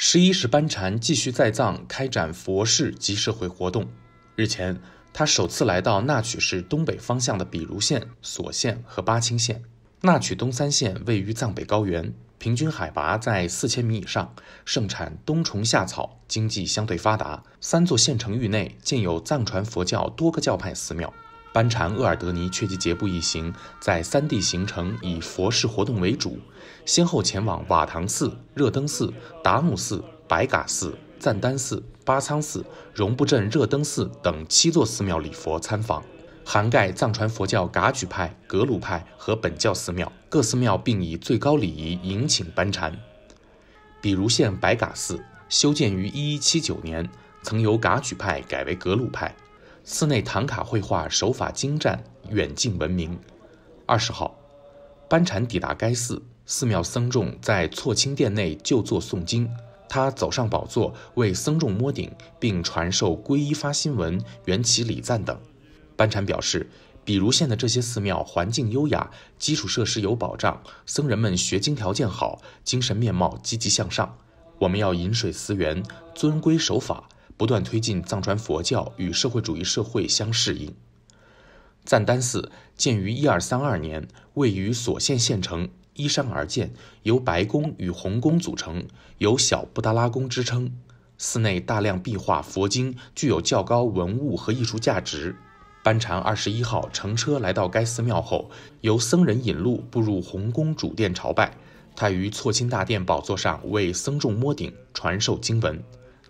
十一世班禅继续在藏开展佛事及社会活动。日前，他首次来到纳曲市东北方向的比如县、索县和巴青县。纳曲东三县位于藏北高原，平均海拔在四千米以上，盛产冬虫夏草，经济相对发达。三座县城域内建有藏传佛教多个教派寺庙。班禅额尔德尼却吉杰布一行在三地行程以佛事活动为主，先后前往瓦塘寺、热登寺、达姆寺、白嘎寺、赞丹寺、巴仓寺、绒布镇热登寺等七座寺庙礼佛参访，涵盖藏传佛教噶举派、格鲁派和本教寺庙各寺庙，并以最高礼仪迎请班禅。比如县白嘎寺，修建于1179年，曾由噶举派改为格鲁派。寺内唐卡绘画手法精湛，远近闻名。二十号，班禅抵达该寺，寺庙僧众在错清殿内就坐诵经。他走上宝座，为僧众摸顶，并传授皈依发心文、缘起礼赞等。班禅表示，比如县的这些寺庙环境优雅，基础设施有保障，僧人们学经条件好，精神面貌积极向上。我们要饮水思源，遵规守法。不断推进藏传佛教与社会主义社会相适应。赞丹寺建于一二三二年，位于索县县城，依山而建，由白宫与红宫组成，有“小布达拉宫”之称。寺内大量壁画、佛经具有较高文物和艺术价值。班禅二十一号乘车来到该寺庙后，由僧人引路步入红宫主殿朝拜。他于错钦大殿宝座上为僧众摸顶、传授经文。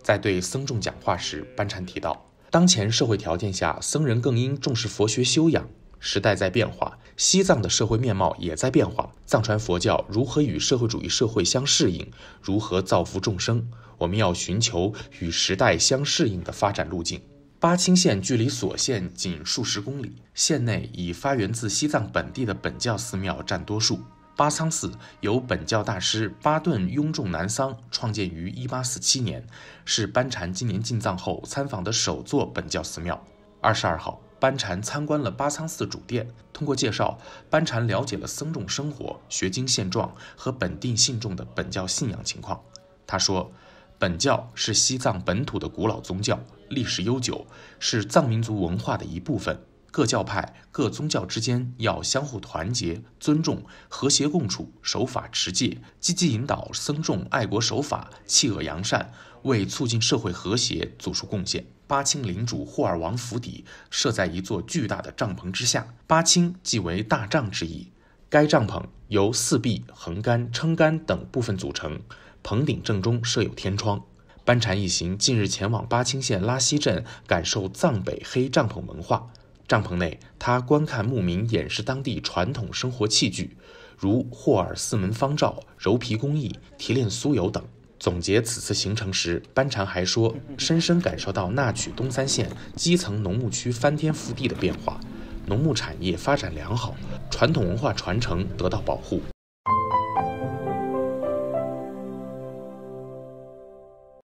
在对僧众讲话时，班禅提到，当前社会条件下，僧人更应重视佛学修养。时代在变化，西藏的社会面貌也在变化，藏传佛教如何与社会主义社会相适应，如何造福众生，我们要寻求与时代相适应的发展路径。巴青县距离索县仅数十公里，县内以发源自西藏本地的本教寺庙占多数。巴仓寺由本教大师巴顿雍仲南桑创建于一八四七年，是班禅今年进藏后参访的首座本教寺庙。二十二号，班禅参观了巴仓寺主殿，通过介绍，班禅了解了僧众生活、学经现状和本地信众的本教信仰情况。他说，本教是西藏本土的古老宗教，历史悠久，是藏民族文化的一部分。各教派、各宗教之间要相互团结、尊重、和谐共处，守法持戒，积极引导僧众爱国守法、弃恶扬善，为促进社会和谐做出贡献。巴青领主霍尔王府邸设在一座巨大的帐篷之下，巴青即为大帐之意。该帐篷由四壁、横杆、撑杆等部分组成，棚顶正中设有天窗。班禅一行近日前往巴青县拉西镇，感受藏北黑帐篷文化。帐篷内，他观看牧民演示当地传统生活器具，如霍尔四门方罩、柔皮工艺、提炼酥油等。总结此次行程时，班禅还说，深深感受到那曲东三县基层农牧区翻天覆地的变化，农牧产业发展良好，传统文化传承得到保护。